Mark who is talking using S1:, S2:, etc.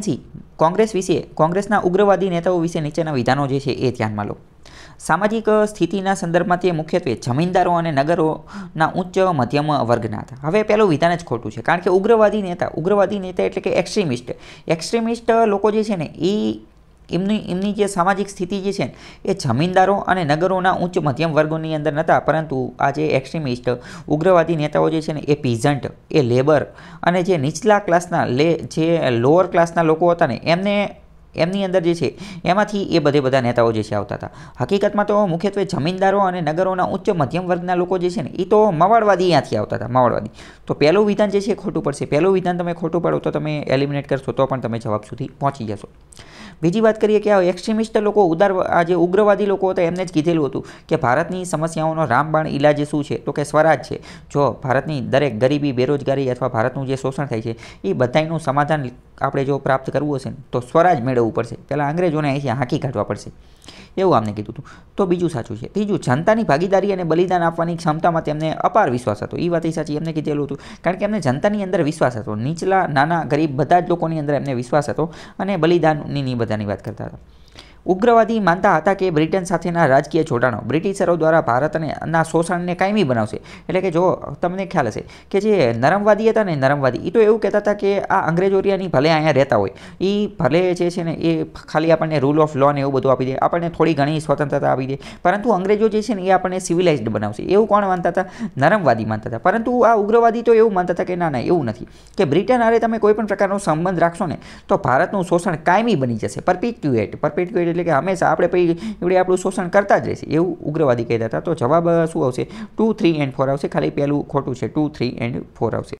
S1: જી કોંગ્રેસ વિશે કોંગ્રેસના ઉગ્રવાદી નેતાઓ વિશે નીચેના વિધાનો જે છે એ ધ્યાનમાં લો સામાજિક સ્થિતિના સંદર્ભમાં તે મુખ્યત્વે જમીનદારો અને નગરોના ઉચ્ચ મધ્યમ વર્ગના હતા હવે પહેલું વિધાન જ ખોટું છે કારણ કે ઉગ્રવાદી નેતા ઉગ્રવાદી નેતા એટલે કે એક્સ્ટ્રીમિસ્ટ એક્સ્ટ્રીમિસ્ટ લોકો જે છે ને એ એમની એમની જે સામાજિક સ્થિતિ જે છે એ જમીનદારો અને નગરોના ઉચ્ચ મધ્યમ વર્ગોની અંદર નહોતા પરંતુ આ જે એક્સ્ટ્રીમિસ્ટ ઉગ્રવાદી નેતાઓ જે છે ને એ પીઝન્ટ એ લેબર અને જે નીચલા ક્લાસના લે જે લોઅર ક્લાસના લોકો હતા ને એમને એમની અંદર જે છે એમાંથી એ બધે બધા નેતાઓ જે છે આવતા હતા હકીકતમાં તો મુખ્યત્વે જમીનદારો અને નગરોના ઉચ્ચ મધ્યમ વર્ગના લોકો જે છે ને એ તો મવાડવાદી અહીંયાથી આવતા હતા મવાડવાદી તો પહેલું વિધાન જે છે ખોટું પડશે પહેલું વિધાન તમે ખોટું પડો તો તમે એલિમિનેટ કરશો તો પણ તમે જવાબ સુધી પહોંચી જશો બીજી વાત કરીએ કે આ એક્સ્ટ્રીમિસ્ટ લોકો ઉદાર આ જે ઉગ્રવાદી લોકો હતા એમને જ કીધેલું હતું કે ભારતની સમસ્યાઓનો રામબાણ ઇલાજ શું છે તો કે સ્વરાજ છે જો ભારતની દરેક ગરીબી બેરોજગારી અથવા ભારતનું જે શોષણ થાય છે એ બધાનું સમાધાન આપણે જો પ્રાપ્ત કરવું હશે તો સ્વરાજ મેળવવું પડશે પહેલાં અંગ્રેજોને અહીંથી હાંકી કાઢવા પડશે એવું આમને કીધું હતું તો બીજું સાચું છે ત્રીજું જનતાની ભાગીદારી અને બલિદાન આપવાની ક્ષમતામાં તેમને અપાર વિશ્વાસ હતો એ વાત એ સાચી એમને કીધેલું હતું કારણ કે એમને જનતાની અંદર વિશ્વાસ હતો નીચલા નાના ગરીબ બધા જ લોકોની અંદર એમને વિશ્વાસ હતો અને બલિદાનની બધાની વાત કરતા હતા ઉગ્રવાદી માનતા હતા કે બ્રિટન સાથેના રાજકીય જોડાણો બ્રિટિશરો દ્વારા ભારતને અને ના શોષણને કાયમી બનાવશે એટલે કે જો તમને ખ્યાલ હશે કે જે નરમવાદી હતા ને નરમવાદી એ તો એવું કહેતા હતા કે આ અંગ્રેજોરિયાની ભલે અહીંયા રહેતા હોય એ ભલે જે છે ને એ ખાલી આપણને રૂલ ઓફ લો ને એવું બધું આપી દે આપણને થોડી ઘણી સ્વતંત્રતા આપી દે પરંતુ અંગ્રેજો જે છે ને એ આપણને સિવિલાઇઝડ બનાવશે એવું કોણ માનતા હતા નરમવાદી માનતા હતા પરંતુ આ ઉગ્રવાદી તો એવું માનતા હતા કે ના ના એવું નથી કે બ્રિટન હારે તમે કોઈ પણ પ્રકારનો સંબંધ રાખશો ને તો ભારતનું શોષણ કાયમી બની જશે પરપિક્યુએટ પરપિક્યુએટ એટલે કે હંમેશા આપણે પછી એવડે આપણું શોષણ કરતા જ રહેશે એવું ઉગ્રવાદી કહેતા હતા તો જવાબ શું આવશે ટુ થ્રી એન્ડ ફોર આવશે ખાલી પહેલું ખોટું છે ટુ થ્રી એન્ડ ફોર આવશે